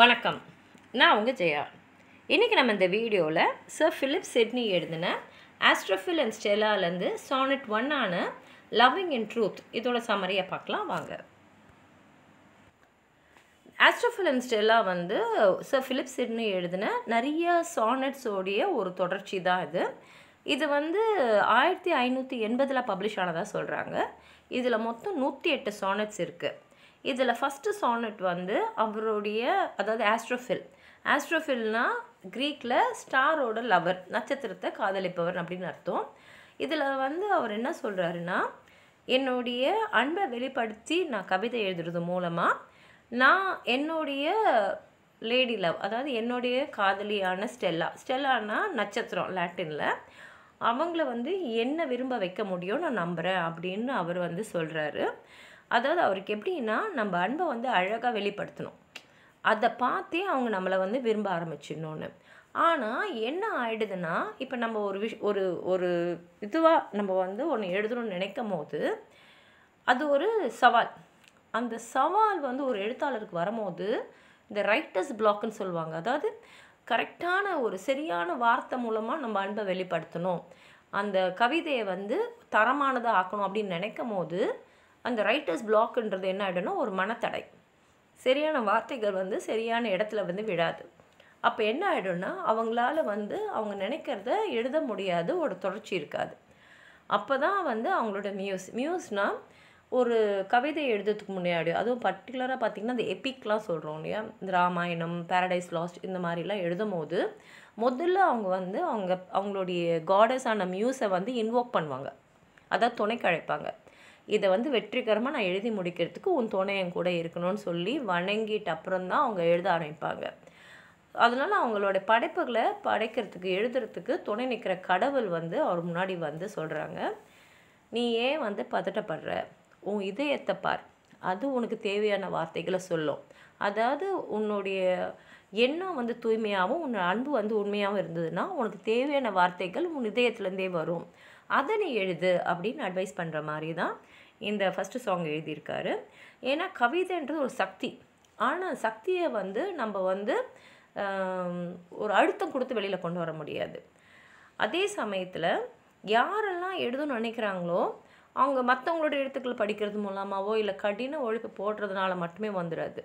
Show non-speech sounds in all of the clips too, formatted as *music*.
வணக்கம் நான் உங்கள் ஜெயா இன்றைக்கி நம்ம இந்த வீடியோவில் சர் ஃபிலிப் சிட்னி எழுதின ஆஸ்ட்ரோஃபில் அண்ட் ஸ்டெலாலேருந்து சானட் ஒன்னான லவ்விங் இன் ட்ரூத் இதோட சமரியை பார்க்கலாம் வாங்க ஆஸ்ட்ரோஃபில் அண்ட் ஸ்டெலா வந்து சர் ஃபிலிப் சிட்னி எழுதின நிறைய சானட்ஸோடைய ஒரு தொடர்ச்சி தான் இது இது வந்து ஆயிரத்தி ஐநூற்றி எண்பதில் பப்ளிஷ் ஆனதாக சொல்கிறாங்க இதில் மொத்தம் நூற்றி எட்டு சானட்ஸ் இருக்குது இதில் ஃபஸ்ட்டு சானட் வந்து அவருடைய அதாவது ஆஸ்ட்ரோஃபில் ஆஸ்ட்ரோஃபில்னா க்ரீக்கில் ஸ்டாரோட லவர் நட்சத்திரத்தை காதலிப்பவர் அப்படின்னு அர்த்தம் இதில் வந்து அவர் என்ன சொல்கிறாருன்னா என்னுடைய அன்பை வெளிப்படுத்தி நான் கவிதை எழுதுறது மூலமாக நான் என்னுடைய லேடி லவ் அதாவது என்னுடைய காதலியான ஸ்டெல்லா ஸ்டெல்லானா நட்சத்திரம் லாட்டினில் அவங்கள வந்து என்ன விரும்ப வைக்க முடியும் நான் நம்புகிறேன் அப்படின்னு அவர் வந்து சொல்கிறாரு அதாவது அவருக்கு எப்படின்னா நம்ம அன்பை வந்து அழகாக வெளிப்படுத்தணும் அதை பார்த்தே அவங்க நம்மளை வந்து விரும்ப ஆரம்பிச்சிடணும்னு ஆனால் என்ன ஆகிடுதுன்னா இப்போ நம்ம ஒரு விஷ் ஒரு ஒரு இதுவாக நம்ம வந்து ஒன்று எழுதணும்னு நினைக்கும் போது அது ஒரு சவால் அந்த சவால் வந்து ஒரு எழுத்தாளருக்கு வரும்போது இந்த ரைட்டர்ஸ் பிளாக்னு சொல்லுவாங்க அதாவது கரெக்டான ஒரு சரியான வார்த்தை மூலமாக நம்ம அன்பை வெளிப்படுத்தணும் அந்த கவிதையை வந்து தரமானதாக ஆக்கணும் அப்படின்னு நினைக்கும் போது அந்த ரைட்டர்ஸ் பிளாக்ன்றது என்ன ஆகிடும்னா ஒரு மனத்தடை சரியான வார்த்தைகள் வந்து சரியான இடத்துல வந்து விழாது அப்போ என்ன ஆகிடும்னா அவங்களால வந்து அவங்க நினைக்கிறத எழுத முடியாது ஒரு தொடர்ச்சி இருக்காது அப்போ தான் வந்து அவங்களோட மியூஸ் மியூஸ்னால் ஒரு கவிதை எழுதுறதுக்கு முன்னாடி அதுவும் பர்டிகுலராக பார்த்திங்கன்னா அந்த எபிக்லாம் சொல்கிறோம் இல்லையா இந்த ராமாயணம் பேரடைஸ் லாஸ்ட் இந்த மாதிரிலாம் எழுதும் போது முதல்ல அவங்க வந்து அவங்க அவங்களுடைய காடஸான மியூஸை வந்து இன்வோக் பண்ணுவாங்க அதை துணை கழைப்பாங்க இதை வந்து வெற்றிகரமாக நான் எழுதி முடிக்கிறதுக்கு உன் துணை கூட இருக்கணும்னு சொல்லி வணங்கிட்டு அப்புறம் தான் அவங்க எழுத ஆரம்பிப்பாங்க அதனால் அவங்களோட படைப்புகளை படைக்கிறதுக்கு எழுதுறதுக்கு துணை நிற்கிற கடவுள் வந்து அவர் முன்னாடி வந்து சொல்கிறாங்க நீ ஏன் வந்து பதட்டப்படுற உன் இதயத்தை பார் அது உனக்கு தேவையான வார்த்தைகளை சொல்லும் அதாவது உன்னுடைய எண்ணம் வந்து தூய்மையாகவும் உன் அன்பு வந்து உண்மையாகவும் இருந்ததுன்னா உனக்கு தேவையான வார்த்தைகள் உன் இதயத்துலேருந்தே வரும் அதை நீ எழுது அப்படின்னு அட்வைஸ் பண்ணுற மாதிரி தான் இந்த ஃபஸ்ட்டு சாங் எழுதியிருக்காரு ஏன்னா கவிதைன்றது ஒரு சக்தி ஆனால் சக்தியை வந்து நம்ம வந்து ஒரு அழுத்தம் கொடுத்து வெளியில் கொண்டு வர முடியாது அதே சமயத்தில் யாரெல்லாம் எழுதணும்னு நினைக்கிறாங்களோ அவங்க மற்றவங்களோட எழுத்துக்கள் படிக்கிறது மூலமாகவோ இல்லை கடின ஒழுக்கு போடுறதுனால மட்டுமே வந்துடாது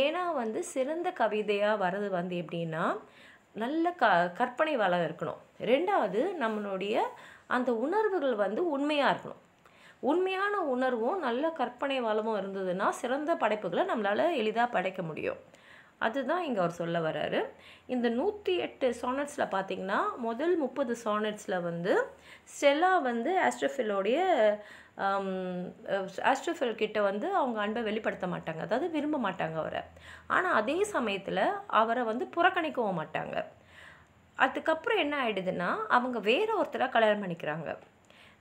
ஏன்னா வந்து சிறந்த கவிதையாக வர்றது வந்து எப்படின்னா நல்ல க கற்பனை வளம் இருக்கணும் ரெண்டாவது நம்மளுடைய அந்த உணர்வுகள் வந்து உண்மையாக இருக்கணும் உண்மையான உணர்வும் நல்ல கற்பனை வளமும் இருந்ததுன்னா சிறந்த படைப்புகளை நம்மளால் எளிதாக படைக்க முடியும் அதுதான் இங்கே அவர் சொல்ல வர்றாரு இந்த நூற்றி எட்டு சானட்ஸில் பார்த்திங்கன்னா முதல் முப்பது சானட்ஸில் வந்து ஸ்டெல்லா வந்து ஆஸ்ட்ரோஃபிலோடைய ஆஸ்ட்ரோஃபில் கிட்ட வந்து அவங்க அன்பை வெளிப்படுத்த மாட்டாங்க அதாவது விரும்ப மாட்டாங்க அவரை ஆனால் அதே சமயத்தில் அவரை வந்து புறக்கணிக்கவும் மாட்டாங்க அதுக்கப்புறம் என்ன ஆகிடுதுன்னா அவங்க வேற ஒருத்தராக கல்யாணம் பண்ணிக்கிறாங்க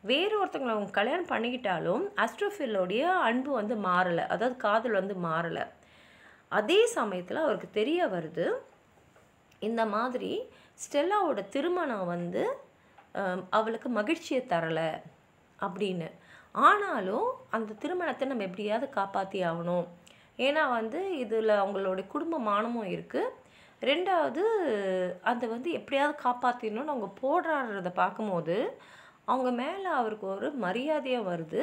வேறு ஒருத்தங்களை அவங்க கல்யாணம் பண்ணிக்கிட்டாலும் அஸ்ட்ரோஃபில்லோடைய அன்பு வந்து மாறலை அதாவது காதல் வந்து மாறலை அதே சமயத்தில் அவருக்கு தெரிய வருது இந்த மாதிரி ஸ்டெல்லாவோட திருமணம் வந்து அவளுக்கு மகிழ்ச்சியை தரலை அப்படின்னு ஆனாலும் அந்த திருமணத்தை நம்ம எப்படியாவது காப்பாற்றி ஆகணும் ஏன்னா வந்து இதில் அவங்களுடைய குடும்ப மானமும் இருக்குது ரெண்டாவது அதை வந்து எப்படியாவது காப்பாற்றணும்னு அவங்க போடுறத பார்க்கும்போது அவங்க மேலே அவருக்கு ஒரு மரியாதையாக வருது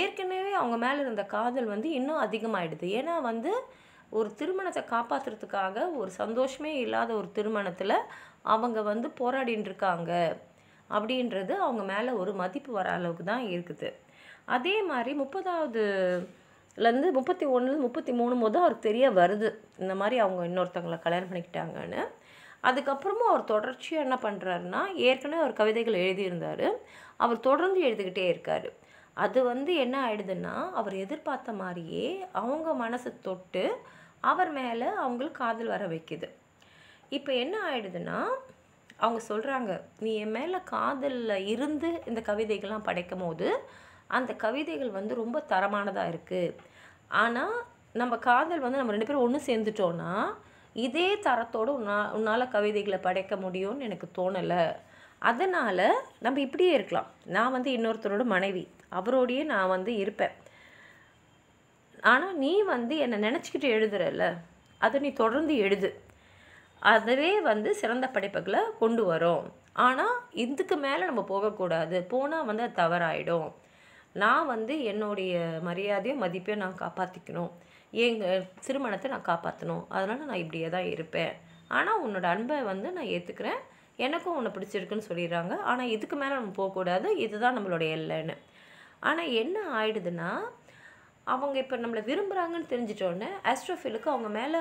ஏற்கனவே அவங்க மேலே இருந்த காதல் வந்து இன்னும் அதிகமாகிடுது ஏன்னா வந்து ஒரு திருமணத்தை காப்பாற்றுறதுக்காக ஒரு சந்தோஷமே இல்லாத ஒரு திருமணத்தில் அவங்க வந்து போராடின்னு இருக்காங்க அப்படின்றது அவங்க மேலே ஒரு மதிப்பு வர அளவுக்கு தான் இருக்குது அதே மாதிரி முப்பதாவதுலேருந்து முப்பத்தி ஒன்று முப்பத்தி மூணு போது அவருக்கு தெரிய வருது இந்த மாதிரி அவங்க இன்னொருத்தவங்களை கல்யாணம் பண்ணிக்கிட்டாங்கன்னு அதுக்கப்புறமும் அவர் தொடர்ச்சியாக என்ன பண்ணுறாருன்னா ஏற்கனவே அவர் கவிதைகள் எழுதியிருந்தார் அவர் தொடர்ந்து எழுதிக்கிட்டே இருக்கார் அது வந்து என்ன ஆயிடுதுன்னா அவர் எதிர்பார்த்த மாதிரியே அவங்க மனசு தொட்டு அவர் மேலே அவங்களுக்கு காதல் வர வைக்குது இப்போ என்ன ஆயிடுதுன்னா அவங்க சொல்கிறாங்க நீ என் மேலே காதலில் இருந்து இந்த கவிதைகள்லாம் படைக்கும் போது அந்த கவிதைகள் வந்து ரொம்ப தரமானதாக இருக்குது ஆனால் நம்ம காதல் வந்து நம்ம ரெண்டு பேரும் ஒன்று சேர்ந்துட்டோன்னா இதே தரத்தோடு உன்னா உன்னால் கவிதைகளை படைக்க முடியும்னு எனக்கு தோணலை அதனால் நம்ம இப்படியே இருக்கலாம் நான் வந்து இன்னொருத்தரோட மனைவி அவரோடையே நான் வந்து இருப்பேன் ஆனால் நீ வந்து என்னை நினச்சிக்கிட்டு எழுதுறல அதை நீ தொடர்ந்து எழுது அதுவே வந்து சிறந்த படைப்புகளை கொண்டு வரும் ஆனால் இதுக்கு மேலே நம்ம போகக்கூடாது போனால் வந்து அது தவறாயிடும் நான் வந்து என்னுடைய மரியாதையும் மதிப்பையும் நான் காப்பாற்றிக்கணும் எங்கள் திருமணத்தை நான் காப்பாற்றணும் அதனால் நான் இப்படியே தான் இருப்பேன் ஆனால் உன்னோட அன்பை வந்து நான் ஏற்றுக்கிறேன் எனக்கும் உன்னை பிடிச்சிருக்குன்னு சொல்லிடுறாங்க ஆனால் இதுக்கு மேலே நம்ம போகக்கூடாது இதுதான் நம்மளுடைய எல்லைன்னு ஆனால் என்ன ஆயிடுதுன்னா அவங்க இப்போ நம்மளை விரும்புகிறாங்கன்னு தெரிஞ்சிட்டோடனே ஆஸ்ட்ரோஃபிலுக்கு அவங்க மேலே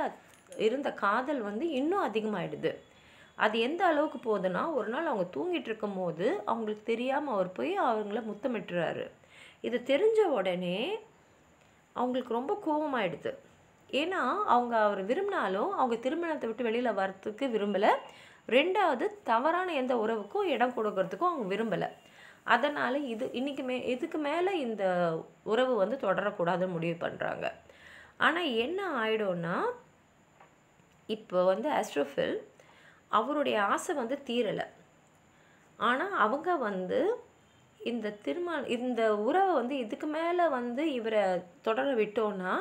இருந்த காதல் வந்து இன்னும் அதிகமாகிடுது அது எந்த அளவுக்கு போகுதுன்னா ஒரு நாள் அவங்க தூங்கிட்டு இருக்கும் போது அவங்களுக்கு தெரியாமல் அவர் போய் அவங்கள முத்தமிட்டுறாரு இது தெரிஞ்ச உடனே அவங்களுக்கு ரொம்ப கோபமாயிடுது ஏன்னா அவங்க அவர் விரும்பினாலும் அவங்க திருமணத்தை விட்டு வெளியில் வரத்துக்கு விரும்பலை ரெண்டாவது தவறான எந்த உறவுக்கும் இடம் கொடுக்கறதுக்கும் அவங்க விரும்பலை அதனால் இது இன்றைக்கு மே இதுக்கு மேலே இந்த உறவு வந்து தொடரக்கூடாதுன்னு முடிவு பண்ணுறாங்க ஆனால் என்ன ஆயிடும்னா இப்போ வந்து அஸ்ட்ரோஃபில் அவருடைய ஆசை வந்து தீரலை ஆனால் அவங்க வந்து இந்த திருமண இந்த உறவை வந்து இதுக்கு மேலே வந்து இவரை தொடர விட்டோன்னா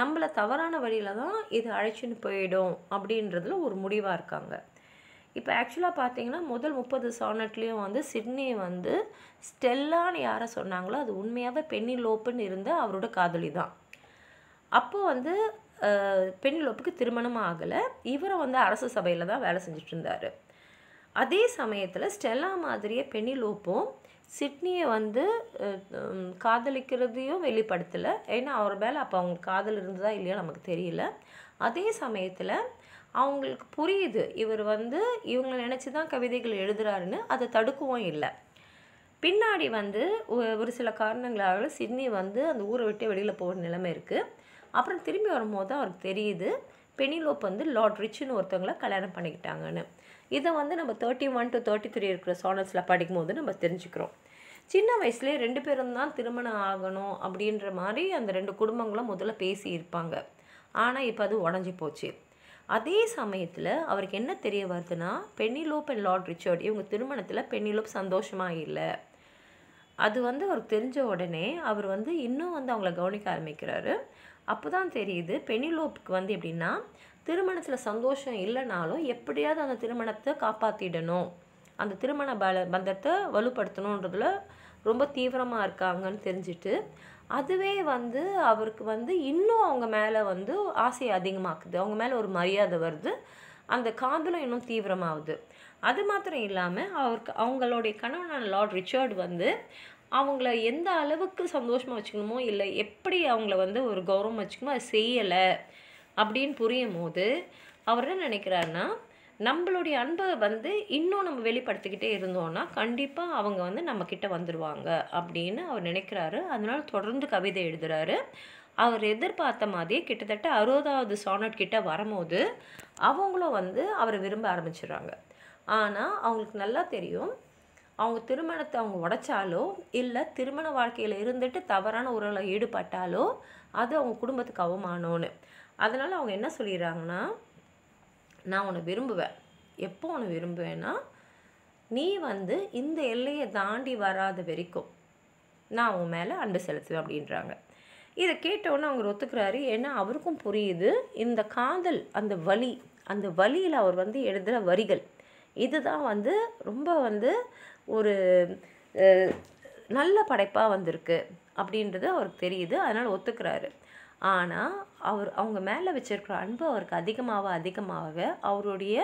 நம்மளை தவறான வழியில் தான் இது அழைச்சின்னு போயிடும் அப்படின்றதுல ஒரு முடிவாக இருக்காங்க இப்போ ஆக்சுவலாக பார்த்தீங்கன்னா முதல் முப்பது சானட்லேயும் வந்து சிட்னி வந்து ஸ்டெல்லான்னு யாரை சொன்னாங்களோ அது உண்மையாகவே பென்னி லோப்புன்னு இருந்த அவரோட காதலி தான் அப்போது வந்து பென்னி லோப்புக்கு திருமணம் ஆகலை இவரை வந்து அரசு சபையில் தான் வேலை செஞ்சிட்ருந்தார் இருந்தார் அதே சமயத்தில் ஸ்டெல்லா மாதிரியே பென்னி லோப்பும் சிட்னியை வந்து காதலிக்கிறதையும் வெளிப்படுத்தலை ஏன்னா அவர் மேலே அப்போ அவங்களுக்கு காதல் இருந்ததா இல்லையோ நமக்கு தெரியல அதே சமயத்தில் அவங்களுக்கு புரியுது இவர் வந்து இவங்களை நினச்சி தான் கவிதைகள் எழுதுகிறாருன்னு அதை தடுக்கவும் இல்லை பின்னாடி வந்து ஒரு சில காரணங்களாக சிட்னி வந்து அந்த ஊரை விட்டு வெளியில் போகிற நிலைமை இருக்குது அப்புறம் திரும்பி வரும்போது தான் அவருக்கு தெரியுது பெனிலோப் வந்து லார்ட் ரிச்சுன்னு ஒருத்தவங்களை கல்யாணம் பண்ணிக்கிட்டாங்கன்னு இதை வந்து நம்ம thirty one to thirty three இருக்கிற படிக்கும் படிக்கும்போது நம்ம தெரிஞ்சுக்கிறோம் சின்ன வயசுலேயே ரெண்டு பேரும் தான் திருமணம் ஆகணும் அப்படின்ற மாதிரி அந்த ரெண்டு குடும்பங்களும் முதல்ல பேசி இருப்பாங்க ஆனால் இப்போ அது உடஞ்சி போச்சு அதே சமயத்தில் அவருக்கு என்ன தெரிய வருதுன்னா பென்னிலோப் அண்ட் லார்ட் ரிச்சர்ட் இவங்க திருமணத்தில் பெண்ணிலோப் சந்தோஷமாக இல்லை அது வந்து அவருக்கு தெரிஞ்ச உடனே அவர் வந்து இன்னும் வந்து அவங்கள கவனிக்க ஆரம்பிக்கிறாரு அப்போ தான் தெரியுது பெனிலோப்புக்கு வந்து எப்படின்னா திருமணத்தில் சந்தோஷம் இல்லைனாலும் எப்படியாவது அந்த திருமணத்தை காப்பாற்றிடணும் அந்த திருமண பல பந்தத்தை வலுப்படுத்தணுன்றதுல ரொம்ப தீவிரமாக இருக்காங்கன்னு தெரிஞ்சுட்டு அதுவே வந்து அவருக்கு வந்து இன்னும் அவங்க மேலே வந்து ஆசையை அதிகமாக்குது அவங்க மேலே ஒரு மரியாதை வருது அந்த காதலும் இன்னும் தீவிரமாகுது அது மாத்திரம் இல்லாமல் அவருக்கு அவங்களுடைய கணவனான லார்ட் ரிச்சர்டு வந்து அவங்கள எந்த அளவுக்கு சந்தோஷமாக வச்சுக்கணுமோ இல்லை எப்படி அவங்கள வந்து ஒரு கௌரவம் வச்சுக்கணுமோ அதை செய்யலை அப்படின்னு புரியும் போது அவர் என்ன நினைக்கிறாருன்னா நம்மளுடைய அன்பை வந்து இன்னும் நம்ம வெளிப்படுத்திக்கிட்டே இருந்தோம்னா கண்டிப்பாக அவங்க வந்து நம்மக்கிட்ட வந்துடுவாங்க அப்படின்னு அவர் நினைக்கிறாரு அதனால் தொடர்ந்து கவிதை எழுதுகிறாரு அவர் எதிர்பார்த்த மாதிரி கிட்டத்தட்ட அறுபதாவது சானட் கிட்ட வரும்போது அவங்களும் வந்து அவரை விரும்ப ஆரம்பிச்சிடுறாங்க ஆனால் அவங்களுக்கு நல்லா தெரியும் அவங்க திருமணத்தை அவங்க உடைச்சாலோ இல்லை திருமண வாழ்க்கையில் இருந்துட்டு தவறான உறவில் ஈடுபட்டாலோ அது அவங்க குடும்பத்துக்கு அவமானம்னு அதனால் அவங்க என்ன சொல்லிடுறாங்கன்னா நான் உன்னை விரும்புவேன் எப்போ உன்னை விரும்புவேன்னா நீ வந்து இந்த எல்லையை தாண்டி வராத வரைக்கும் நான் அவன் மேலே அன்பு செலுத்துவேன் அப்படின்றாங்க இதை கேட்டவுடனே அவங்க ஒத்துக்கிறாரு ஏன்னா அவருக்கும் புரியுது இந்த காதல் அந்த வலி அந்த வழியில் அவர் வந்து எழுதுகிற வரிகள் இதுதான் வந்து ரொம்ப வந்து ஒரு நல்ல படைப்பாக வந்திருக்கு அப்படின்றது அவருக்கு தெரியுது அதனால் ஒத்துக்கிறாரு ஆனால் அவர் அவங்க மேலே வச்சுருக்கிற அன்பு அவருக்கு அதிகமாக அதிகமாக அவருடைய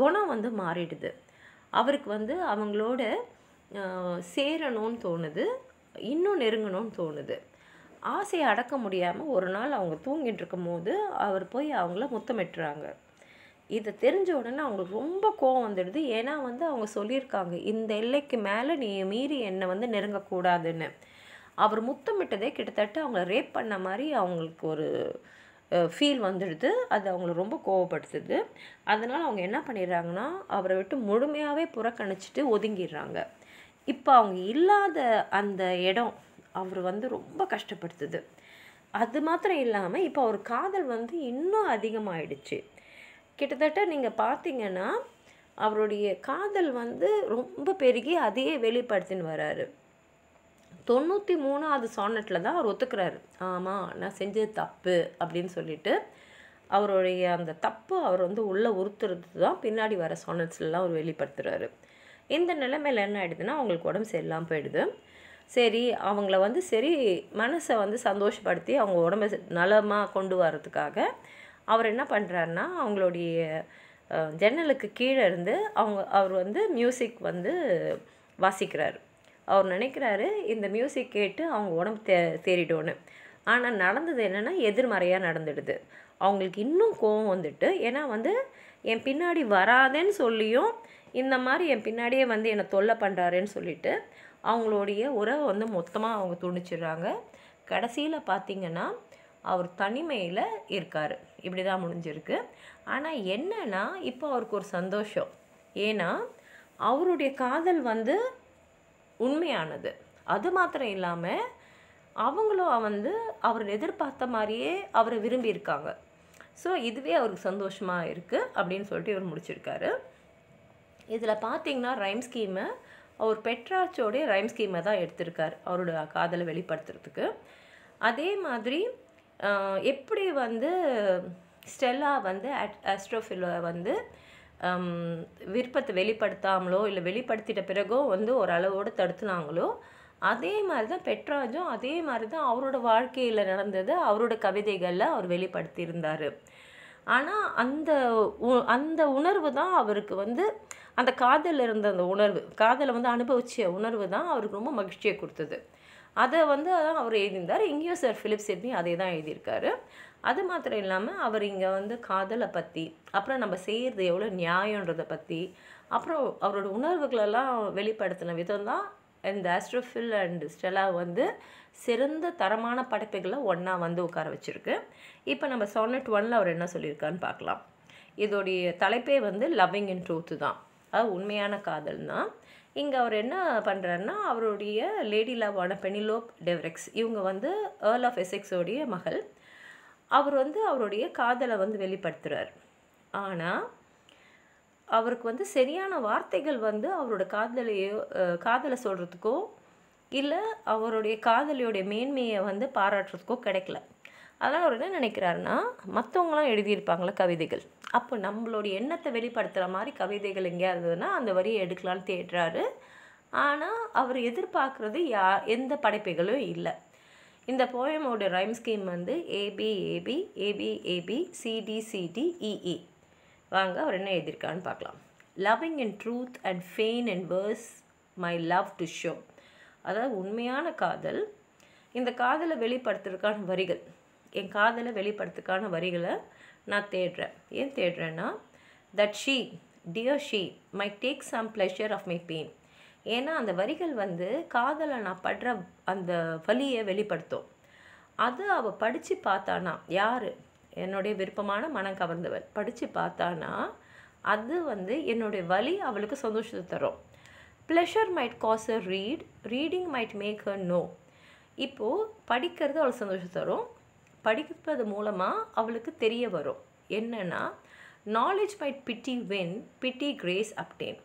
குணம் வந்து மாறிடுது அவருக்கு வந்து அவங்களோட சேரணும்னு தோணுது இன்னும் நெருங்கணும்னு தோணுது ஆசையை அடக்க முடியாமல் ஒரு நாள் அவங்க தூங்கிட்டு போது அவர் போய் அவங்கள முத்தமிட்டுறாங்க இதை தெரிஞ்ச உடனே அவங்களுக்கு ரொம்ப கோவம் வந்துடுது ஏன்னா வந்து அவங்க சொல்லியிருக்காங்க இந்த எல்லைக்கு மேலே நீ மீறி என்னை வந்து நெருங்கக்கூடாதுன்னு அவர் முத்தமிட்டதே கிட்டத்தட்ட அவங்கள ரேப் பண்ண மாதிரி அவங்களுக்கு ஒரு ஃபீல் வந்துடுது அது அவங்கள ரொம்ப கோவப்படுத்துது அதனால் அவங்க என்ன பண்ணிடுறாங்கன்னா அவரை விட்டு முழுமையாகவே புறக்கணிச்சிட்டு ஒதுங்கிடுறாங்க இப்போ அவங்க இல்லாத அந்த இடம் அவர் வந்து ரொம்ப கஷ்டப்படுத்துது அது மாத்திரம் இல்லாமல் இப்போ அவர் காதல் வந்து இன்னும் அதிகமாகிடுச்சு கிட்டத்தட்ட நீங்கள் பார்த்தீங்கன்னா அவருடைய காதல் வந்து ரொம்ப பெருகி அதையே வெளிப்படுத்தின்னு வராரு தொண்ணூற்றி மூணாவது சோனட்டில் தான் அவர் ஒத்துக்கிறாரு ஆமாம் நான் செஞ்சது தப்பு அப்படின்னு சொல்லிட்டு அவருடைய அந்த தப்பு அவர் வந்து உள்ளே உறுத்துறது தான் பின்னாடி வர சானட்ஸ்லாம் அவர் வெளிப்படுத்துகிறாரு இந்த நிலைமையில் என்ன ஆகிடுதுன்னா அவங்களுக்கு உடம்பு சரியில்லாமல் போயிடுது சரி அவங்கள வந்து சரி மனசை வந்து சந்தோஷப்படுத்தி அவங்க உடம்பை நலமாக கொண்டு வரதுக்காக அவர் என்ன பண்ணுறாருன்னா அவங்களுடைய ஜன்னலுக்கு கீழே இருந்து அவங்க அவர் வந்து மியூசிக் வந்து வாசிக்கிறார் அவர் நினைக்கிறாரு இந்த மியூசிக் கேட்டு அவங்க உடம்பு தே தேறிட்டோன்னு ஆனால் நடந்தது என்னென்னா எதிர்மறையாக நடந்துடுது அவங்களுக்கு இன்னும் கோவம் வந்துட்டு ஏன்னா வந்து என் பின்னாடி வராதேன்னு சொல்லியும் இந்த மாதிரி என் பின்னாடியே வந்து என்னை தொல்லை பண்ணுறாருன்னு சொல்லிட்டு அவங்களுடைய உறவை வந்து மொத்தமாக அவங்க துணிச்சிடுறாங்க கடைசியில் பார்த்திங்கன்னா அவர் தனிமையில் இருக்கார் இப்படி தான் முடிஞ்சிருக்கு ஆனால் என்னன்னா இப்போ அவருக்கு ஒரு சந்தோஷம் ஏன்னா அவருடைய காதல் வந்து உண்மையானது அது மாத்திரம் இல்லாமல் அவங்களும் வந்து அவர் எதிர்பார்த்த மாதிரியே அவரை விரும்பியிருக்காங்க ஸோ இதுவே அவருக்கு சந்தோஷமாக இருக்குது அப்படின்னு சொல்லிட்டு இவர் முடிச்சிருக்காரு இதில் பார்த்தீங்கன்னா ரைம் ஸ்கீமை அவர் பெட்ராச்சோடைய ரைம் ஸ்கீமை தான் எடுத்திருக்கார் அவரோட காதலை வெளிப்படுத்துறதுக்கு அதே மாதிரி எப்படி வந்து ஸ்டெல்லா வந்து ஆஸ்ட்ரோஃபிலோ வந்து விருப்பத்தை வெளிப்படுத்தாமலோ இல்லை வெளிப்படுத்திட்ட பிறகோ வந்து ஓரளவோடு தடுத்துனாங்களோ அதே மாதிரி தான் பெட்ராஜும் அதே மாதிரி தான் அவரோட வாழ்க்கையில் நடந்தது அவரோட கவிதைகளில் அவர் வெளிப்படுத்தியிருந்தார் ஆனால் அந்த அந்த உணர்வு தான் அவருக்கு வந்து அந்த காதலில் இருந்த அந்த உணர்வு காதலை வந்து அனுபவிச்ச உணர்வு தான் அவருக்கு ரொம்ப மகிழ்ச்சியை கொடுத்தது அதை வந்து அதான் அவர் எழுதியிருந்தார் இங்கேயும் சார் ஃபிலிப் சிட்னி அதே தான் எழுதியிருக்காரு அது மாத்திரம் இல்லாமல் அவர் இங்கே வந்து காதலை பற்றி அப்புறம் நம்ம செய்கிறது எவ்வளோ நியாயன்றதை பற்றி அப்புறம் அவரோட உணர்வுகளெல்லாம் வெளிப்படுத்தின விதம் தான் இந்த ஆஸ்ட்ரோஃபில் அண்ட் ஸ்டெலா வந்து சிறந்த தரமான படைப்புகளை ஒன்றா வந்து உட்கார வச்சுருக்கு இப்போ நம்ம சோனட் ஒன்னில் அவர் என்ன சொல்லியிருக்கான்னு பார்க்கலாம் இதோடைய தலைப்பே வந்து லவ்விங் இன் ட்ரூத்து தான் அது உண்மையான காதல் தான் இங்கே அவர் என்ன பண்ணுறாருன்னா அவருடைய லேடி லவான பெனிலோப் டெவ்ரெக்ஸ் இவங்க வந்து ஏர்ல் ஆஃப் எசெக்ஸோடைய மகள் அவர் வந்து அவருடைய காதலை வந்து வெளிப்படுத்துகிறார் ஆனால் அவருக்கு வந்து சரியான வார்த்தைகள் வந்து அவரோட காதலையோ காதலை சொல்கிறதுக்கோ இல்லை அவருடைய காதலியோடைய மேன்மையை வந்து பாராட்டுறதுக்கோ கிடைக்கல அதனால் அவர் என்ன நினைக்கிறாருன்னா மற்றவங்களாம் எழுதியிருப்பாங்களே கவிதைகள் அப்போ நம்மளுடைய எண்ணத்தை வெளிப்படுத்துகிற மாதிரி கவிதைகள் எங்கேயா இருந்ததுன்னா அந்த வரியை எடுக்கலான்னு தேடுறாரு ஆனால் அவர் எதிர்பார்க்குறது யா எந்த படைப்புகளும் இல்லை இந்த போயமோட ரைம் ஸ்கீம் வந்து A B A B A B A B C D C D E E வாங்க அவர் என்ன எழுதியிருக்கான்னு பார்க்கலாம் loving in truth and fain and verse my love to show அதாவது உண்மையான காதல் இந்த காதலை வெளிப்படுத்துறதுக்கான வரிகள் என் காதலை வெளிப்படுத்துக்கான வரிகளை நான் தேடுறேன் ஏன் தேடுறேன்னா that she dear she my take some pleasure of my pain ஏன்னா அந்த வரிகள் வந்து காதலை நான் படுற அந்த வலியை வெளிப்படுத்தும் அது அவள் படித்து பார்த்தானா யார் என்னுடைய விருப்பமான மனம் கவர்ந்தவள் படித்து பார்த்தானா அது வந்து என்னுடைய வலி அவளுக்கு சந்தோஷத்தை தரும் pleasure might cause a read reading might make a know இப்போது படிக்கிறது அவளுக்கு சந்தோஷம் தரும் படிப்பது மூலமாக அவளுக்கு தெரிய வரும் என்னென்னா knowledge might pity win pity grace obtain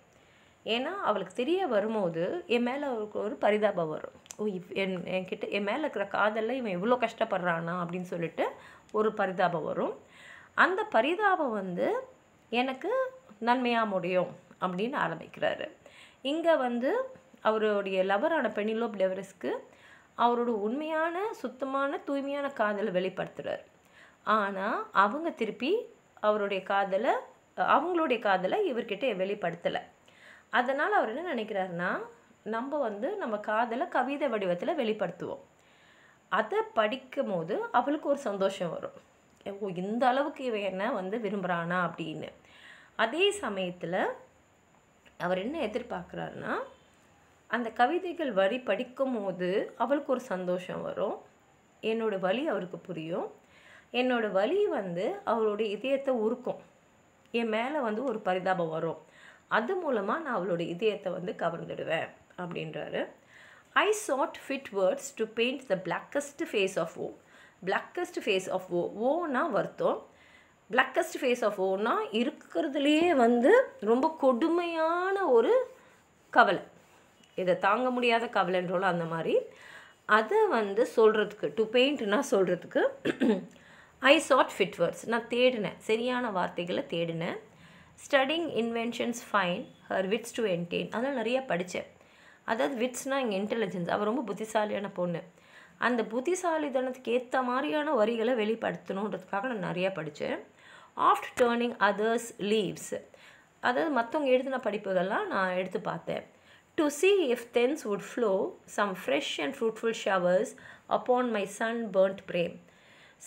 ஏன்னா அவளுக்கு தெரிய வரும்போது என் மேலே அவளுக்கு ஒரு பரிதாபம் வரும் ஓ இவ் என் என்கிட்ட என் மேலே இருக்கிற காதலில் இவன் இவ்வளோ கஷ்டப்படுறானா அப்படின்னு சொல்லிட்டு ஒரு பரிதாபம் வரும் அந்த பரிதாபம் வந்து எனக்கு நன்மையாக முடியும் அப்படின்னு ஆரம்பிக்கிறாரு இங்கே வந்து அவருடைய லவரான பெனிலோப் டெவரஸ்க்கு அவரோட உண்மையான சுத்தமான தூய்மையான காதலை வெளிப்படுத்துகிறார் ஆனால் அவங்க திருப்பி அவருடைய காதலை அவங்களுடைய காதலை இவர்கிட்ட வெளிப்படுத்தலை அதனால் அவர் என்ன நினைக்கிறாருன்னா நம்ம வந்து நம்ம காதலை கவிதை வடிவத்தில் வெளிப்படுத்துவோம் அதை படிக்கும் போது அவளுக்கு ஒரு சந்தோஷம் வரும் ஓ இந்த அளவுக்கு இவன் என்ன வந்து விரும்புகிறானா அப்படின்னு அதே சமயத்தில் அவர் என்ன எதிர்பார்க்குறாருன்னா அந்த கவிதைகள் வரி படிக்கும் போது அவளுக்கு ஒரு சந்தோஷம் வரும் என்னோடய வலி அவருக்கு புரியும் என்னோடய வலி வந்து அவளுடைய இதயத்தை உருக்கும் என் மேலே வந்து ஒரு பரிதாபம் வரும் அது மூலமாக நான் அவளுடைய இதயத்தை வந்து கவர்ந்துடுவேன் அப்படின்றாரு I sought fit words to paint the blackest face of woe blackest face of woe ஓனா வருத்தம் பிளாக்கஸ்ட் ஃபேஸ் ஆஃப் ஓனா இருக்கிறதுலையே வந்து ரொம்ப கொடுமையான ஒரு கவலை இதை தாங்க முடியாத கவலைன்றோல அந்த மாதிரி அதை வந்து சொல்கிறதுக்கு டு பெயிண்ட்னா சொல்கிறதுக்கு ஐ *clears throat* சாட் ஃபிட் வேர்ட்ஸ் நான் தேடினேன் சரியான வார்த்தைகளை தேடினேன் studying inventions fine her wits to entertain அதெல்லாம் நிறையா படித்தேன் அதாவது விட்ஸ்னால் இங்கே இன்டெலிஜென்ஸ் அவள் ரொம்ப புத்திசாலியான பொண்ணு அந்த புத்திசாலித்தனத்துக்கு ஏற்ற மாதிரியான வரிகளை வெளிப்படுத்தணுன்றதுக்காக நான் நிறையா படித்தேன் ஆஃப்ட் டேர்னிங் அதர்ஸ் லீவ்ஸ் அதாவது மற்றவங்க எழுதின படிப்புகள்லாம் நான் எடுத்து பார்த்தேன் to if thence if flow some fresh and fruitful showers fruitful my sun my sunburnt sun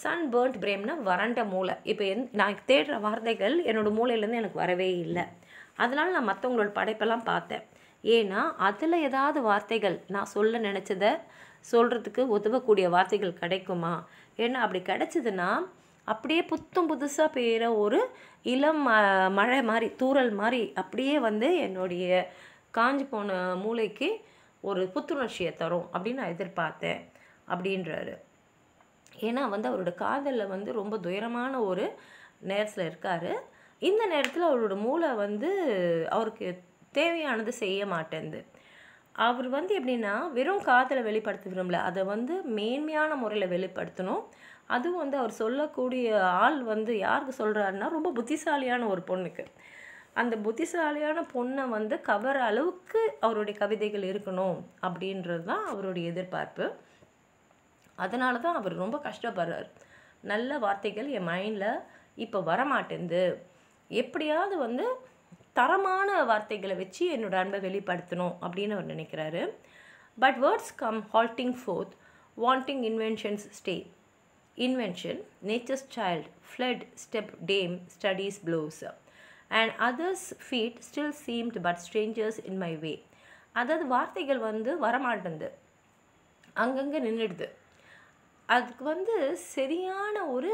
sunburnt பிரேம்னா வறண்ட மூளை இப்போ என் நான் தேடுற வார்த்தைகள் என்னோடய மூளையிலேருந்து எனக்கு வரவே இல்லை அதனால் நான் மற்றவங்களோட படைப்பெல்லாம் பார்த்தேன் ஏன்னா அதில் ஏதாவது வார்த்தைகள் நான் சொல்ல நினச்சதை சொல்கிறதுக்கு உதவக்கூடிய வார்த்தைகள் கிடைக்குமா ஏன்னா அப்படி கிடைச்சதுன்னா அப்படியே புத்தும் புதுசாக பெய்கிற ஒரு இளம் மழை மாதிரி தூறல் மாதிரி அப்படியே வந்து என்னுடைய காஞ்சி போன மூளைக்கு ஒரு புத்துணர்ச்சியை தரும் அப்படின்னு நான் எதிர்பார்த்தேன் அப்படின்றாரு ஏன்னா வந்து அவரோட காதலில் வந்து ரொம்ப துயரமான ஒரு நேரத்தில் இருக்கார் இந்த நேரத்தில் அவரோட மூளை வந்து அவருக்கு தேவையானது செய்ய மாட்டேங்குது அவர் வந்து எப்படின்னா வெறும் காதலை வெளிப்படுத்த விரும்பல அதை வந்து மேன்மையான முறையில் வெளிப்படுத்தணும் அதுவும் வந்து அவர் சொல்லக்கூடிய ஆள் வந்து யாருக்கு சொல்கிறாருன்னா ரொம்ப புத்திசாலியான ஒரு பொண்ணுக்கு அந்த புத்திசாலியான பொண்ணை வந்து கவர் அளவுக்கு அவருடைய கவிதைகள் இருக்கணும் அப்படின்றது தான் அவருடைய எதிர்பார்ப்பு அதனால தான் அவர் ரொம்ப கஷ்டப்படுறார் நல்ல வார்த்தைகள் என் மைண்டில் இப்போ வரமாட்டேந்து எப்படியாவது வந்து தரமான வார்த்தைகளை வச்சு என்னோடய அன்பை வெளிப்படுத்தணும் அப்படின்னு அவர் நினைக்கிறாரு but words came halting forth wanting inventions stay invention nature's child fled step dame study's blows and others feet still seemed but strangers in my way அதாவது வார்த்தைகள் வந்து வரமாட்டேங்குது அங்கங்கே நின்றுடுது அதுக்கு வந்து சரியான ஒரு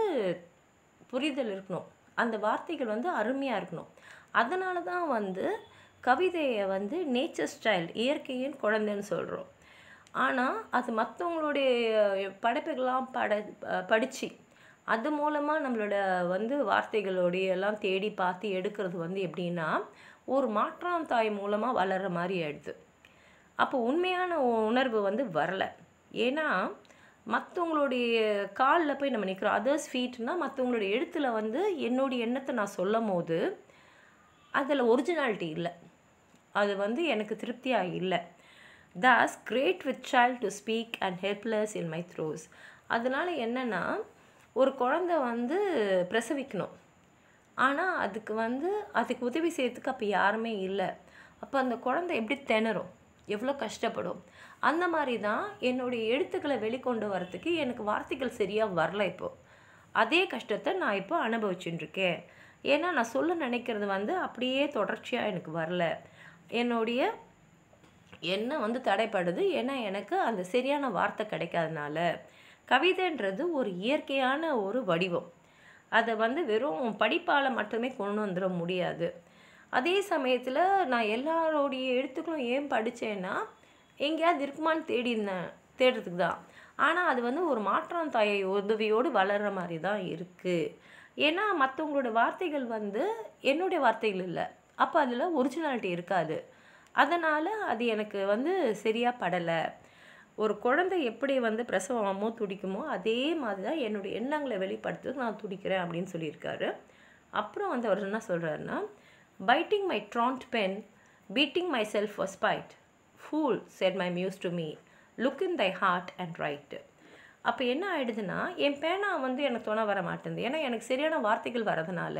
புரிதல் இருக்கணும் அந்த வார்த்தைகள் வந்து அருமையாக இருக்கணும் அதனால தான் வந்து கவிதையை வந்து நேச்சர் ஸ்டைல் இயற்கையின் குழந்தைன்னு சொல்கிறோம் ஆனால் அது மற்றவங்களுடைய படைப்புகள்லாம் பட படித்து அது மூலமாக நம்மளோட வந்து வார்த்தைகளோடைய எல்லாம் தேடி பார்த்து எடுக்கிறது வந்து எப்படின்னா ஒரு மாற்றாம் தாய் மூலமாக வளர்கிற மாதிரி ஆயிடுது அப்போ உண்மையான உணர்வு வந்து வரலை ஏன்னா மற்றவங்களுடைய காலில் போய் நம்ம நிற்கிறோம் அதர்ஸ் ஃபீட்னால் மற்றவங்களுடைய எழுத்தில் வந்து என்னுடைய எண்ணத்தை நான் சொல்லும் போது அதில் ஒரிஜினாலிட்டி இல்லை அது வந்து எனக்கு திருப்தியாக இல்லை thus great with child to speak and helpless in my throes அதனால் என்னென்னா ஒரு குழந்த வந்து பிரசவிக்கணும் ஆனால் அதுக்கு வந்து அதுக்கு உதவி செய்யறதுக்கு அப்போ யாருமே இல்லை அப்போ அந்த குழந்தை எப்படி திணறும் எவ்வளோ கஷ்டப்படும் அந்த மாதிரி தான் என்னுடைய எழுத்துக்களை வெளிக்கொண்டு வரத்துக்கு எனக்கு வார்த்தைகள் சரியாக வரல இப்போது அதே கஷ்டத்தை நான் இப்போ அனுபவிச்சுட்டுருக்கேன் ஏன்னா நான் சொல்ல நினைக்கிறது வந்து அப்படியே தொடர்ச்சியாக எனக்கு வரல என்னுடைய என்ன வந்து தடைப்படுது ஏன்னா எனக்கு அந்த சரியான வார்த்தை கிடைக்காதனால கவிதைன்றது ஒரு இயற்கையான ஒரு வடிவம் அதை வந்து வெறும் படிப்பால் மட்டுமே கொண்டு வந்துட முடியாது அதே சமயத்தில் நான் எல்லாரோடைய எழுத்துக்களும் ஏன் படித்தேன்னா எங்கேயாவது இருக்குமான்னு தேடினேன் தேடுறதுக்கு தான் ஆனால் அது வந்து ஒரு மாற்றம் தாயை உதவியோடு வளர்கிற மாதிரி தான் இருக்குது ஏன்னா மற்றவங்களோட வார்த்தைகள் வந்து என்னுடைய வார்த்தைகள் இல்லை அப்போ அதில் ஒரிஜினாலிட்டி இருக்காது அதனால் அது எனக்கு வந்து சரியாக படலை ஒரு குழந்தை எப்படி வந்து பிரசவமோ துடிக்குமோ அதே மாதிரி தான் என்னுடைய எண்ணங்களை வெளிப்படுத்து நான் துடிக்கிறேன் அப்படின்னு சொல்லியிருக்காரு அப்புறம் வந்து அவர் என்ன சொல்கிறாருன்னா biting my truant pen beating myself for spite fool said my muse to me look in thy heart and write அப்போ என்ன ஆகிடுதுன்னா என் பேனா வந்து எனக்கு துணை வர மாட்டேங்குது ஏன்னா எனக்கு சரியான வார்த்தைகள் வரதுனால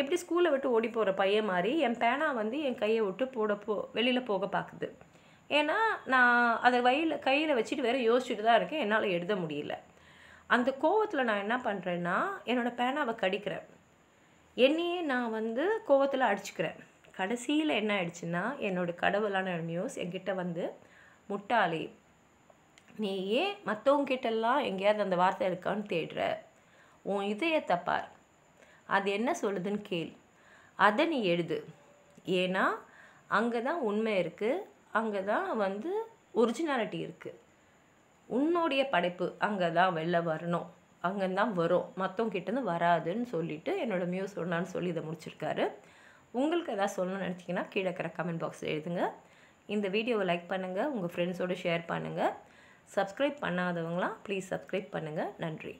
எப்படி ஸ்கூலை விட்டு ஓடி போகிற பையன் மாதிரி என் பேனா வந்து என் கையை விட்டு போட போ வெளியில் போக பார்க்குது ஏன்னா நான் அதை வயலில் கையில் வச்சுட்டு வேறு யோசிச்சுட்டு தான் இருக்கேன் என்னால் எழுத முடியல அந்த கோவத்தில் நான் என்ன பண்ணுறேன்னா என்னோடய பேனாவை கடிக்கிறேன் என்னையே நான் வந்து கோவத்தில் அடிச்சுக்கிறேன் கடைசியில் என்ன ஆயிடுச்சுன்னா என்னோடய கடவுளான நியூஸ் என்கிட்ட வந்து முட்டாளி நீ ஏன் மற்றவங்கிட்டெல்லாம் எங்கேயாவது அந்த வார்த்தை இருக்கான்னு தேடுற உன் இதயத்தை தப்பார் அது என்ன சொல்லுதுன்னு கேள் அதை நீ எழுது ஏன்னா அங்கே தான் உண்மை இருக்குது அங்கே தான் வந்து ஒரிஜினாலிட்டி இருக்குது உன்னுடைய படைப்பு அங்கே தான் வெளில வரணும் அங்கே தான் வரும் மற்றவங்கிட்டேருந்து வராதுன்னு சொல்லிவிட்டு என்னோட மியூஸ் சொன்னான்னு சொல்லி இதை முடிச்சிருக்காரு உங்களுக்கு எதாவது சொல்லணும்னு நினச்சிங்கன்னா கீழே இருக்கிற கமெண்ட் பாக்ஸில் எழுதுங்க இந்த வீடியோவை லைக் பண்ணுங்கள் உங்கள் ஃப்ரெண்ட்ஸோடு ஷேர் பண்ணுங்கள் சப்ஸ்கிரைப் பண்ணாதவங்களாம் ப்ளீஸ் சப்ஸ்கிரைப் பண்ணுங்கள் நன்றி